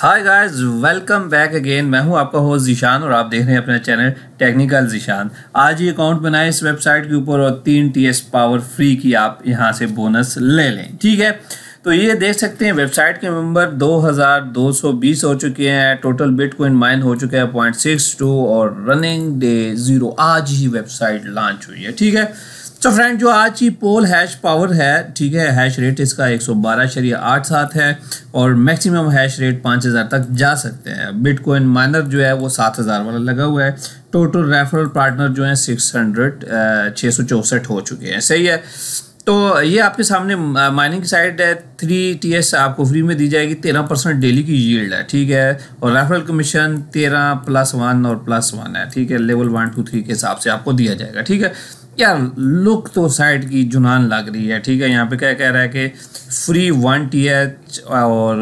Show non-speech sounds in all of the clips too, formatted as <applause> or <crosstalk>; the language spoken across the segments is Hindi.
हाय गाइस वेलकम बैक अगेन मैं हूं आपका होस्ट जीशान और आप देख रहे हैं अपना चैनल टेक्निकल जीशान आज ये अकाउंट बनाए इस वेबसाइट के ऊपर और तीन टीएस पावर फ्री की आप यहां से बोनस ले लें ठीक है तो ये देख सकते हैं वेबसाइट के मेंबर 2220 हो चुके हैं टोटल बिटकॉइन माइन हो चुका है पॉइंट सिक्स टू और रनिंग डे ज़ीरो आज ही वेबसाइट लॉन्च हुई है ठीक है तो फ्रेंड जो आज की पोल हैश पावर है ठीक है हैश रेट इसका एक सौ बारह शरीय आठ सात है और मैक्सिमम हैश रेट पाँच हज़ार तक जा सकते हैं बिटकॉइन माइनर जो है वो सात हज़ार वाला लगा हुआ है टोटल रेफरल पार्टनर जो है सिक्स हंड्रेड छः सौ चौंसठ हो चुके हैं सही है तो ये आपके सामने माइनिंग की साइड है थ्री टी एस आपको फ्री में दी जाएगी तेरह परसेंट डेली की यील्ड है ठीक है और रेफरल कमीशन तेरह प्लस वन और प्लस वन है ठीक है लेवल वन टू थ्री के हिसाब से आपको दिया जाएगा ठीक है यार लुक तो साइड की जुनान लग रही है ठीक है यहाँ पे क्या कह रहा है कि फ्री वन टी एच और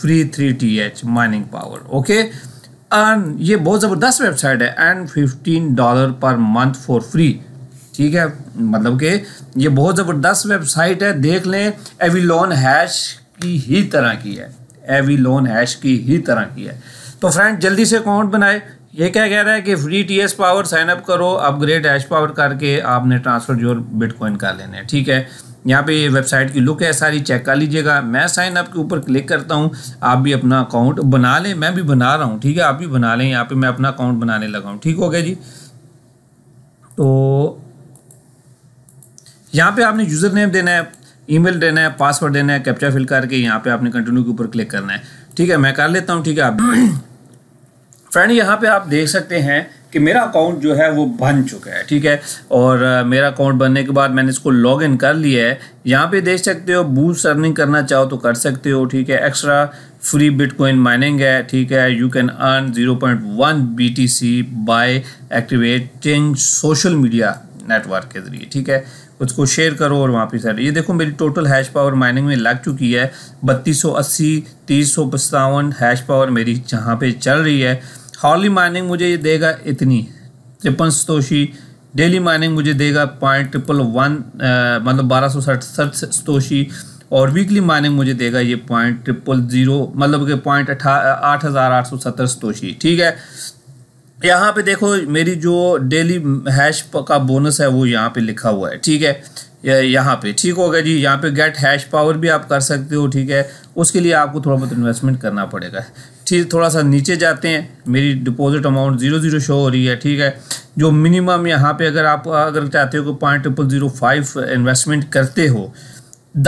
free three T H mining power okay and ये बहुत ज़बरदस्त वेबसाइट है and fifteen dollar per month for free ठीक है मतलब कि ये बहुत ज़बरदस्त वेबसाइट है देख लें एविलोन हैश की ही तरह की है एविलोन हैश की ही तरह की है तो फ्रेंड जल्दी से अकाउंट बनाए ये क्या कह रहा है कि free TS power sign up करो अपग्रेड हैश पावर करके आपने ट्रांसफर जो बिटकॉइन कर लेना है ठीक है यहाँ पे ये वेबसाइट की लुक है सारी चेक कर लीजिएगा मैं साइन अप के ऊपर क्लिक करता हूँ आप भी अपना अकाउंट बना लें मैं भी बना रहा हूँ ठीक है आप भी बना लें यहाँ पे मैं अपना अकाउंट बनाने लगा हूँ ठीक हो गया जी तो यहाँ पे आपने यूज़र नेम देना है ईमेल देना है पासवर्ड देना है कैप्चा फिल करके यहाँ पे आपने कंटिन्यू के ऊपर क्लिक करना है ठीक है मैं कर लेता हूँ ठीक है आप फ्रेंड <clears throat> यहाँ पे आप देख सकते हैं कि मेरा अकाउंट जो है वो बन चुका है ठीक है और मेरा अकाउंट बनने के बाद मैंने इसको लॉग इन कर लिया है यहाँ पे देख सकते हो बूस्ट अर्निंग करना चाहो तो कर सकते हो ठीक है एक्स्ट्रा फ्री बिटकॉइन माइनिंग है ठीक है you can earn 0.1 point one B T C by activating social media network के जरिए ठीक है उसको शेयर करो और वहाँ पे सर ये देखो मेरी टोटल हैश पावर माइनिंग में लग चुकी है बत्तीस सौ अस्सी तीस सौ पचतावन हैश पावर मेरी जहाँ पे चल रही है हॉर्ली माइनिंग मुझे ये देगा इतनी तिरपन सतोशी डेली माइनिंग मुझे देगा पॉइंट ट्रिपल वन मतलब बारह सौ और वीकली माइनिंग मुझे देगा ये पॉइंट ट्रिपल ज़ीरो मतलब के पॉइंट अठा आठ हज़ार आठ सौ सत्तर सतोशी ठीक है यहाँ पे देखो मेरी जो डेली हैश का बोनस है वो यहाँ पे लिखा हुआ है ठीक है यहाँ पे ठीक होगा जी यहाँ पे गेट हैश पावर भी आप कर सकते हो ठीक है उसके लिए आपको थोड़ा बहुत इन्वेस्टमेंट करना पड़ेगा ठीक थोड़ा सा नीचे जाते हैं मेरी deposit amount zero zero show हो रही है ठीक है जो मिनिमम यहाँ पे अगर आप अगर चाहते हो कि point triple zero five investment करते हो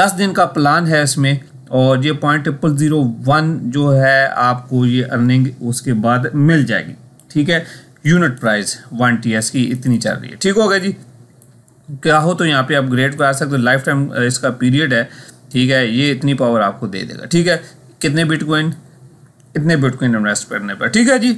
दस दिन का प्लान है इसमें और ये पॉइंट ट्रिपल ज़ीरो वन जो है आपको ये अर्निंग उसके बाद मिल जाएगी ठीक है unit price one T S की इतनी चल रही है ठीक होगा जी क्या हो तो यहाँ पे आप ग्रेड करा सकते हो लाइफ टाइम इसका पीरियड है ठीक है ये इतनी पावर आपको दे देगा ठीक है कितने बिटकॉइन इतने बिटकॉइन इन्वेस्ट करने पर ठीक है जी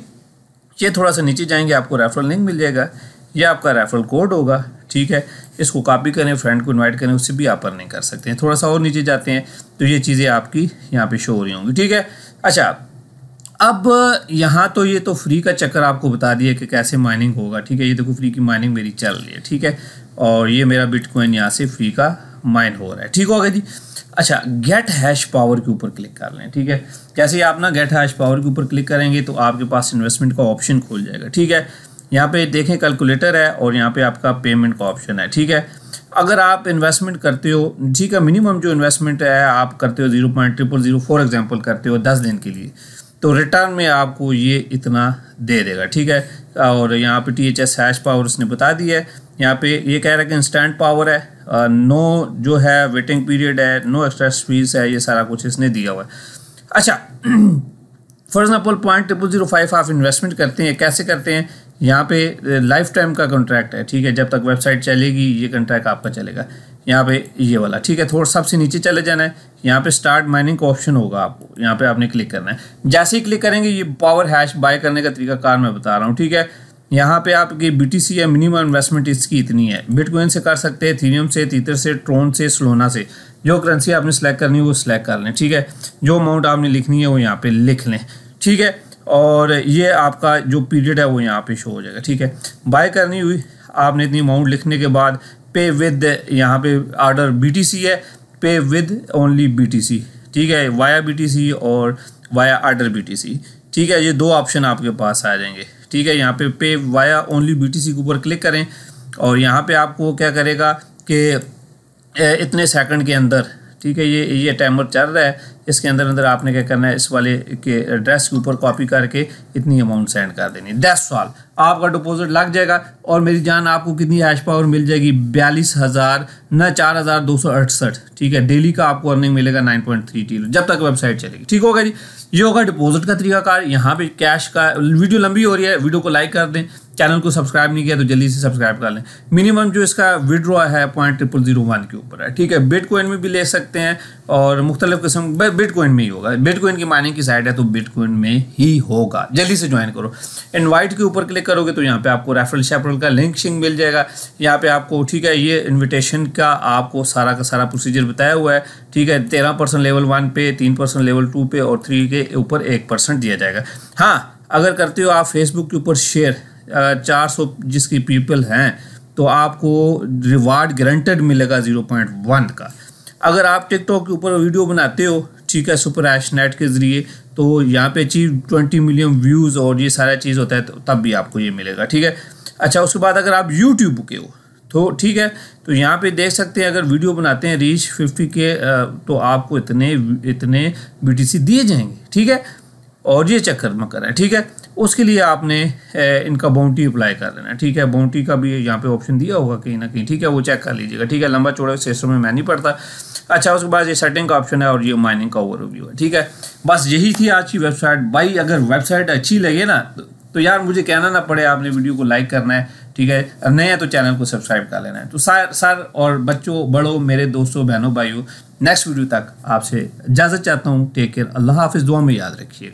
ये थोड़ा सा नीचे जाएंगे आपको रेफरल लिंक मिल जाएगा ये आपका रेफरल कोड होगा ठीक है इसको कॉपी करें फ्रेंड को इनवाइट करें उससे भी आप अर्निंग कर सकते हैं थोड़ा सा और नीचे जाते हैं तो ये चीज़ें आपकी यहाँ पे शो हो रही होंगी ठीक है अच्छा अब यहाँ तो ये तो फ्री का चक्कर आपको बता दिया कि कैसे माइनिंग होगा ठीक है ये देखो फ्री की माइनिंग मेरी चल रही है ठीक है और ये मेरा बिटकॉइन यहाँ से फ्री का माइन हो रहा है ठीक हो गया जी अच्छा गेट हैश पावर के ऊपर क्लिक कर लें ठीक है जैसे ही आप ना गेट हैश पावर के ऊपर क्लिक करेंगे तो आपके पास इन्वेस्टमेंट का ऑप्शन खुल जाएगा ठीक है यहाँ पे देखें कैलकुलेटर है और यहाँ पे आपका पेमेंट का ऑप्शन है ठीक है अगर आप इन्वेस्टमेंट करते हो ठीक है मिनिमम जो इन्वेस्टमेंट है आप करते हो zero point triple zero for example करते हो दस दिन के लिए तो रिटर्न में आपको ये इतना दे देगा ठीक है और यहाँ पे T H S hash power उसने बता दी है यहाँ पे ये कह रहा है कि इंस्टेंट पावर है आ, नो जो है वेटिंग पीरियड है नो एक्स्ट्रा फीस है ये सारा कुछ इसने दिया हुआ है अच्छा for example point triple zero five आप इन्वेस्टमेंट करते हैं कैसे करते हैं यहाँ पे लाइफ टाइम का कॉन्ट्रैक्ट है ठीक है जब तक वेबसाइट चलेगी ये कॉन्ट्रैक्ट आपका चलेगा यहाँ पे ये वाला ठीक है थोड़ा सबसे नीचे चले जाना है यहाँ पे स्टार्ट माइनिंग का ऑप्शन होगा आपको यहाँ पे आपने क्लिक करना है जैसे ही क्लिक करेंगे ये पावर हैश बाय करने का तरीका कार मैं बता रहा हूँ ठीक है यहाँ पे आपकी बी टी सी या मिनिमम इन्वेस्टमेंट इसकी इतनी है बिटकॉइन से कर सकते हैं थीनियम से तीतर से ट्रोन से स्लोना से जो करेंसी आपने सेलेक्ट करनी है वो सिलेक्ट कर लें ठीक है जो अमाउंट आपने लिखनी है वो यहाँ पे लिख लें ठीक है और ये आपका जो पीरियड है वो यहाँ पे शो हो जाएगा ठीक है बाय करनी हुई आपने इतनी अमाउंट लिखने के बाद पे विद यहाँ पे आर्डर बीटीसी है पे विद ओनली बीटीसी ठीक है वाया बीटीसी और वाया आर्डर बीटीसी ठीक है ये दो ऑप्शन आपके पास आ जाएंगे ठीक है यहाँ पे पे वाया ओनली बी के ऊपर क्लिक करें और यहाँ पे आपको क्या करेगा कि इतने सेकंड के अंदर ठीक है ये ये टाइमर चल रहा है इसके अंदर अंदर आपने क्या करना है इस वाले के एड्रेस के ऊपर कॉपी करके इतनी अमाउंट सेंड कर देनी दस साल आपका डिपॉजिट लग जाएगा और मेरी जान आपको कितनी एश पावर मिल जाएगी बयालीस हज़ार न चार हज़ार दो सौ अड़सठ ठीक है डेली का आपको अर्निंग मिलेगा नाइन पॉइंट थ्री टी जब तक वेबसाइट चलेगी ठीक होगा जी ये होगा डिपॉजिट का तरीकाकार यहाँ पे कैश का वीडियो लंबी हो रही है वीडियो को लाइक कर दें चैनल को सब्सक्राइब नहीं किया तो जल्दी से सब्सक्राइब कर लें मिनिमम जो इसका विड्रॉ है पॉइंट ट्रिपल जीरो वन के ऊपर है ठीक है बिट कोइन में भी ले सकते हैं और मुख्तलिफ किस्म बिट कोइन में ही होगा बिट कोइन की माने की साइड है तो बिट कोइन में ही होगा जल्दी से ज्वाइन करो इन्वाइट के ऊपर क्लिक करोगे तो यहाँ पे आपको रेफरल शेफरल का लिंक शिंक मिल जाएगा यहाँ पे आपको ठीक है ये इन्विटेशन का आपको सारा का सारा प्रोसीजर बताया हुआ है ठीक है तेरह परसेंट लेवल वन पे तीन परसेंट लेवल टू पे और थ्री के ऊपर एक परसेंट दिया जाएगा हाँ अगर करते हो आप फेसबुक के ऊपर शेयर चार सौ जिसकी पीपल हैं तो आपको रिवार्ड ग्रंटेड मिलेगा ज़ीरो पॉइंट वन का अगर आप टिकटॉक के ऊपर वीडियो बनाते हो ठीक है सुपर एश नेट के ज़रिए तो यहाँ पे अचीव ट्वेंटी मिलियन व्यूज़ और ये सारा चीज़ होता है तो तब भी आपको ये मिलेगा ठीक है अच्छा उसके बाद अगर आप यूट्यूब के हो तो ठीक है तो यहाँ पे देख सकते हैं अगर वीडियो बनाते हैं रीच फिफ्टी के तो आपको इतने इतने बी दिए जाएंगे ठीक है और ये चक्कर मकर है ठीक है उसके लिए आपने इनका बाउंड्री अप्लाई कर लेना ठीक है बाउंड्री का भी यहाँ पे ऑप्शन दिया होगा कहीं ना कहीं ठीक है वो चेक कर लीजिएगा ठीक है लंबा चौड़ा सेशन में मैं नहीं पढ़ता अच्छा उसके बाद ये सेटिंग का ऑप्शन है और ये माइनिंग का ओवरव्यू है ठीक है बस यही थी आज की वेबसाइट भाई अगर वेबसाइट अच्छी लगे ना तो यार मुझे कहना ना पड़े आपने वीडियो को लाइक करना है ठीक है नए हैं तो चैनल को सब्सक्राइब कर लेना है तो सर सर और बच्चों बड़ों मेरे दोस्तों बहनों भाइयों नेक्स्ट वीडियो तक आपसे इजाज़त चाहता हूँ टेक केयर अल्लाह हाफिज़ दुआ में याद रखिए